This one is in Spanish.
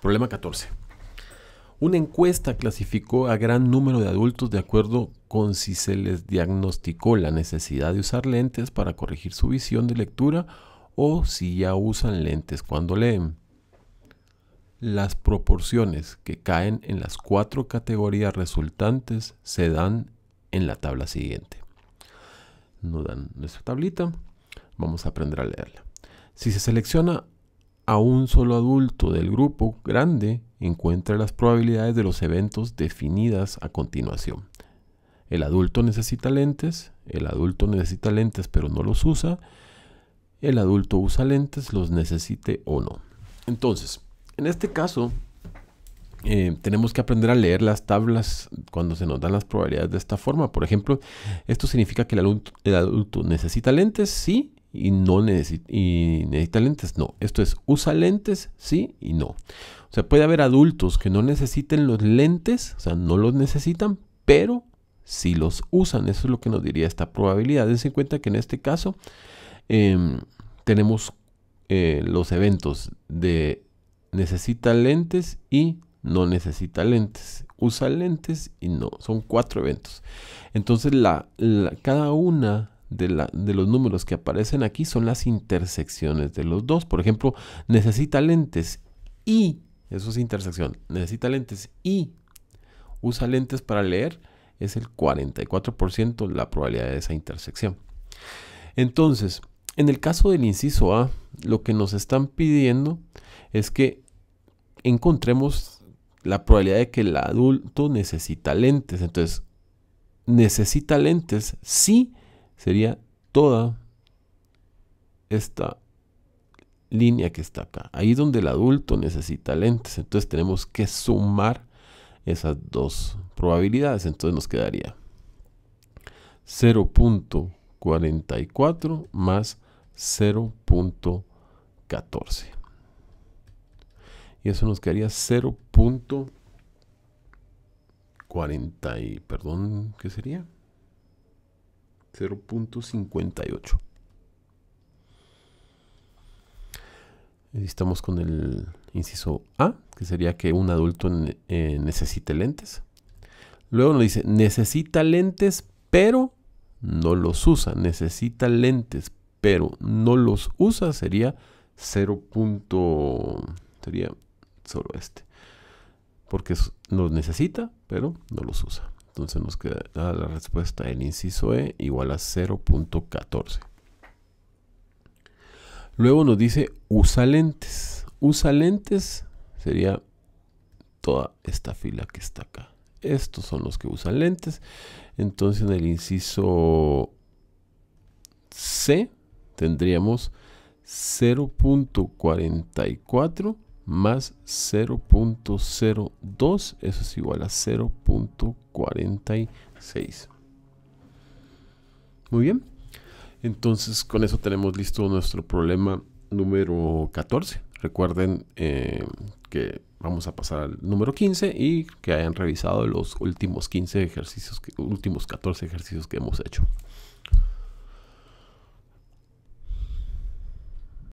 Problema 14. Una encuesta clasificó a gran número de adultos de acuerdo con si se les diagnosticó la necesidad de usar lentes para corregir su visión de lectura o si ya usan lentes cuando leen. Las proporciones que caen en las cuatro categorías resultantes se dan en la tabla siguiente. Nos dan nuestra tablita, vamos a aprender a leerla. Si se selecciona a un solo adulto del grupo grande, encuentra las probabilidades de los eventos definidas a continuación. El adulto necesita lentes, el adulto necesita lentes pero no los usa, el adulto usa lentes, los necesite o no. Entonces, en este caso, eh, tenemos que aprender a leer las tablas cuando se nos dan las probabilidades de esta forma. Por ejemplo, esto significa que el adulto necesita lentes, sí, y no necesita lentes, no. Esto es, usa lentes, sí y no. O sea, puede haber adultos que no necesiten los lentes, o sea, no los necesitan, pero si los usan. Eso es lo que nos diría esta probabilidad. Dense cuenta que en este caso em, tenemos eh, los eventos de necesita lentes y no necesita lentes. Usa lentes y no. Son cuatro eventos. Entonces, cada una de, los números que aparecen aquí son las intersecciones de los dos. Por ejemplo, necesita lentes y, eso es intersección, necesita lentes y usa lentes para leer, es el 44% la probabilidad de esa intersección. Entonces, en el caso del inciso A, lo que nos están pidiendo es que encontremos la probabilidad de que el adulto necesita lentes. Entonces, necesita lentes si sería toda esta línea que está acá. Ahí es donde el adulto necesita lentes. Entonces tenemos que sumar esas dos probabilidades. Entonces nos quedaría 0.44 más 0.14. Y eso nos quedaría 0.40, perdón, ¿qué sería? 0.58. Estamos con el inciso A, que sería que un adulto eh, necesite lentes. Luego nos dice, necesita lentes, pero no los usa. Necesita lentes, pero no los usa. Sería 0. Sería solo este. Porque los necesita, pero no los usa. Entonces nos queda la respuesta en inciso E igual a 0.14. Luego nos dice usa lentes. Usa lentes sería toda esta fila que está acá. Estos son los que usan lentes. Entonces en el inciso C tendríamos 0.44 más 0.02, eso es igual a 0.46. Muy bien, entonces con eso tenemos listo nuestro problema número 14. Recuerden eh, que vamos a pasar al número 15 y que hayan revisado los últimos 15 ejercicios, últimos 14 ejercicios que hemos hecho.